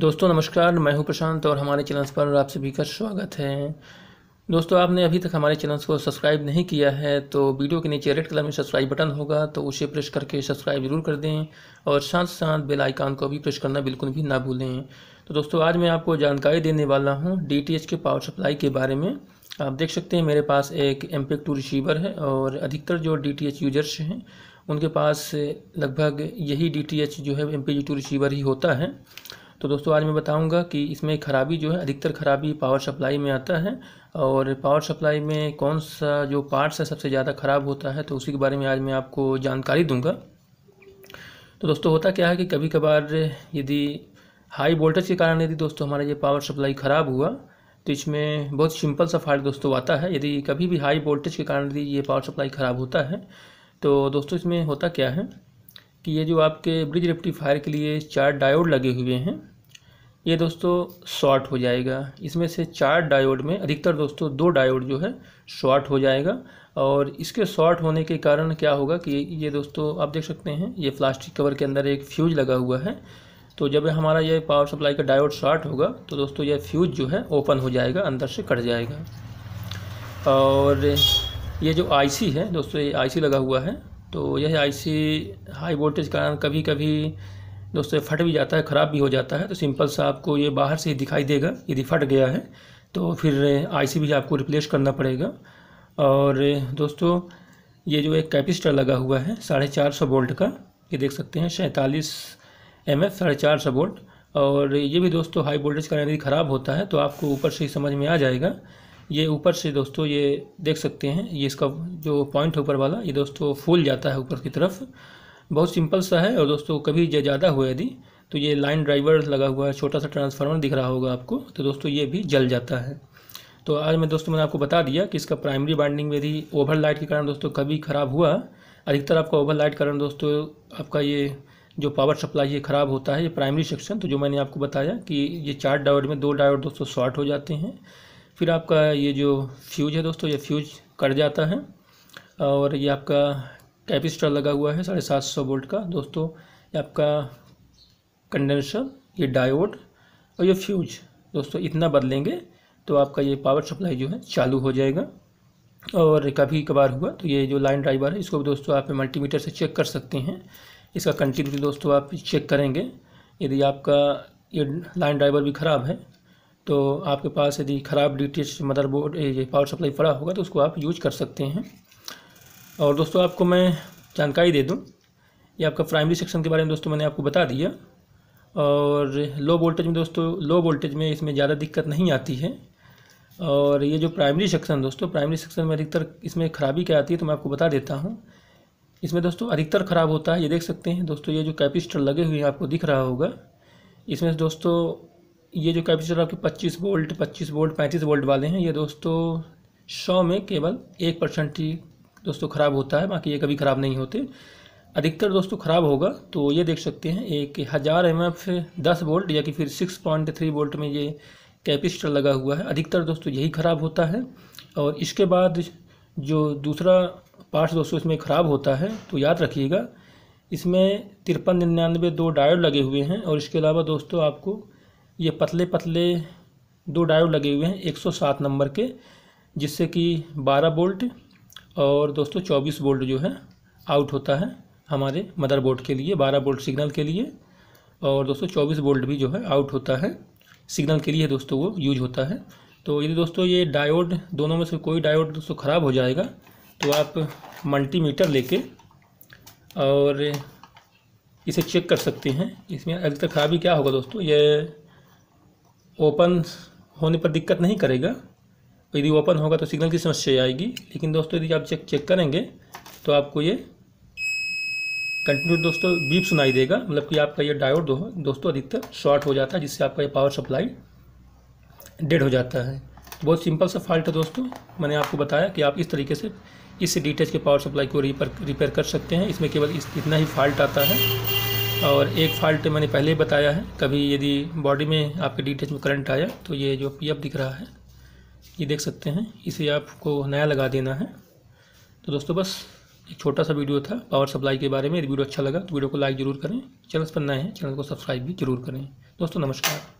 दोस्तों नमस्कार मैं हूं प्रशांत और हमारे चैनल पर आप सभी का स्वागत है दोस्तों आपने अभी तक हमारे चैनल को सब्सक्राइब नहीं किया है तो वीडियो के नीचे रेड कलर में सब्सक्राइब बटन होगा तो उसे प्रेस करके सब्सक्राइब ज़रूर कर दें और साथ साथ बेल आइकान को भी प्रेस करना बिल्कुल भी ना भूलें तो दोस्तों आज मैं आपको जानकारी देने वाला हूँ डी के पावर सप्लाई के बारे में आप देख सकते हैं मेरे पास एक एम टू रिसीवर है और अधिकतर जो डी यूजर्स हैं उनके पास लगभग यही डी जो है एम टू रिसीवर ही होता है तो दोस्तों आज मैं बताऊंगा कि इसमें खराबी जो है अधिकतर खराबी पावर सप्लाई में आता है और पावर सप्लाई में कौन सा जो पार्ट्स है सबसे ज़्यादा ख़राब होता है तो उसी के बारे में आज मैं आपको जानकारी दूंगा तो दोस्तों होता क्या है कि कभी कभार यदि हाई वोल्टेज के कारण यदि दोस्तों हमारा ये पावर सप्लाई ख़राब हुआ तो इसमें बहुत सिंपल सा फॉल्ट दोस्तों आता है यदि कभी भी हाई वोल्टेज के कारण यदि ये पावर सप्लाई ख़राब होता है तो दोस्तों इसमें होता क्या है कि ये जो आपके ब्रिज रेप्टीफायर के लिए चार डायोड लगे हुए हैं ये दोस्तों शॉर्ट हो जाएगा इसमें से चार डायोड में अधिकतर दोस्तों दो डायोड जो है शॉर्ट हो जाएगा और इसके शॉर्ट होने के कारण क्या होगा कि ये दोस्तों आप देख सकते हैं ये प्लास्टिक कवर के अंदर एक फ्यूज लगा हुआ है तो जब हमारा ये पावर सप्लाई का डायोड शॉर्ट होगा तो दोस्तों यह फ्यूज जो है ओपन हो जाएगा अंदर से कट जाएगा और ये जो आईसी है दोस्तों ये आईसी लगा हुआ है तो यह आईसी हाई वोल्टेज कारण कभी कभी दोस्तों फट भी जाता है ख़राब भी हो जाता है तो सिंपल सा आपको ये बाहर से ही दिखाई देगा यदि फट गया है तो फिर आईसी भी आपको रिप्लेस करना पड़ेगा और दोस्तों ये जो एक कैपेसिटर लगा हुआ है साढ़े चार सौ वोल्ट का ये देख सकते हैं सैंतालीस एम एफ साढ़े चार सौ वोल्ट और ये भी दोस्तों हाई वोल्टेज कारण यदि ख़राब होता है तो आपको ऊपर से ही समझ में आ जाएगा ये ऊपर से दोस्तों ये देख सकते हैं ये इसका जो पॉइंट है ऊपर वाला ये दोस्तों फूल जाता है ऊपर की तरफ बहुत सिंपल सा है और दोस्तों कभी ज़्यादा हुआ यदि तो ये लाइन ड्राइवर लगा हुआ है छोटा सा ट्रांसफार्मर दिख रहा होगा आपको तो दोस्तों ये भी जल जाता है तो आज मैं दोस्तों मैंने आपको बता दिया कि इसका प्राइमरी बाइंडिंग में यदि ओवर लाइट के कारण दोस्तों कभी ख़राब हुआ अधिकतर आपका ओवर लाइट कारण दोस्तों आपका ये जो पावर सप्लाई ये ख़राब होता है ये प्राइमरी सेक्शन तो जो मैंने आपको बताया कि ये चार डायोड में दो डायोड दोस्तों शॉर्ट हो जाते हैं फिर आपका ये जो फ्यूज है दोस्तों ये फ्यूज कट जाता है और ये आपका कैपिस्टर लगा हुआ है साढ़े सात सौ वोल्ट का दोस्तों ये आपका कंडेंसर ये डायोड और ये फ्यूज दोस्तों इतना बदलेंगे तो आपका ये पावर सप्लाई जो है चालू हो जाएगा और कभी कभार हुआ तो ये जो लाइन ड्राइवर है इसको भी दोस्तों आप मल्टीमीटर से चेक कर सकते हैं इसका कंटिन्यूटी दोस्तों आप चेक करेंगे यदि आपका ये लाइन ड्राइवर भी ख़राब है तो आपके पास यदि ख़राब डी टी एच मदरबोर्ड मतलब ये पावर सप्लाई पड़ा होगा तो उसको आप यूज कर सकते हैं और दोस्तों आपको मैं जानकारी दे दूँ ये आपका प्राइमरी सेक्शन के बारे में दोस्तों मैंने आपको बता दिया और लो वोल्टेज में दोस्तों लो वोल्टेज में इसमें ज़्यादा दिक्कत नहीं आती है और ये जो प्राइमरी सेक्शन दोस्तों प्राइमरी सेक्शन में अधिकतर इसमें ख़राबी क्या आती है तो मैं आपको बता देता हूँ इसमें दोस्तों अधिकतर ख़राब होता है ये देख सकते हैं दोस्तों ये जो कैपेसिटर लगे हुए हैं आपको दिख रहा होगा इसमें दोस्तों ये जो कैपेसिटर आपके 25 वोल्ट 25 वोल्ट 35 वोल्ट वाले हैं ये दोस्तों सौ में केवल एक परसेंट ही दोस्तों ख़राब होता है बाकी ये कभी ख़राब नहीं होते अधिकतर दोस्तों ख़राब होगा तो ये देख सकते हैं एक हज़ार एम एफ दस वोल्ट या कि फिर सिक्स पॉइंट थ्री वोल्ट में ये कैपेसिटर लगा हुआ है अधिकतर दोस्तों यही ख़राब होता है और इसके बाद जो दूसरा पार्ट दोस्तों इसमें ख़राब होता है तो याद रखिएगा इसमें तिरपन निन्यानवे दो डायोड लगे हुए हैं और इसके अलावा दोस्तों आपको ये पतले पतले दो डायोड लगे हुए हैं 107 नंबर के जिससे कि 12 बोल्ट और दोस्तों 24 बोल्ट जो है आउट होता है हमारे मदरबोर्ड के लिए 12 बोल्ट सिग्नल के लिए और दोस्तों 24 बोल्ट भी जो है आउट होता है सिग्नल के लिए दोस्तों वो यूज होता है तो यदि दोस्तों ये डायोड दोनों में से कोई डायोड दोस्तों ख़राब हो जाएगा तो आप मल्टीमीटर लेके और इसे चेक कर सकते हैं इसमें तक ख़राबी क्या होगा दोस्तों ये ओपन होने पर दिक्कत नहीं करेगा यदि ओपन होगा तो सिग्नल की समस्या आएगी लेकिन दोस्तों यदि आप चेक चेक करेंगे तो आपको ये कंटिन्यू दोस्तों बीप सुनाई देगा मतलब कि आपका ये डायोड दोस्तों अधिकतर शॉर्ट हो जाता है जिससे आपका ये पावर सप्लाई डेड हो जाता है बहुत सिंपल सा फॉल्ट है दोस्तों मैंने आपको बताया कि आप इस तरीके से इस डी के पावर सप्लाई को रिपेयर कर सकते हैं इसमें केवल इस, इतना ही फॉल्ट आता है और एक फॉल्ट मैंने पहले ही बताया है कभी यदि बॉडी में आपके डी में करंट आया तो ये जो पी दिख रहा है ये देख सकते हैं इसे आपको नया लगा देना है तो दोस्तों बस एक छोटा सा वीडियो था पावर सप्लाई के बारे में यदि वीडियो अच्छा लगा तो वीडियो को लाइक ज़रूर करें चैनल पर नए हैं चैनल को सब्सक्राइब भी जरूर करें दोस्तों नमस्कार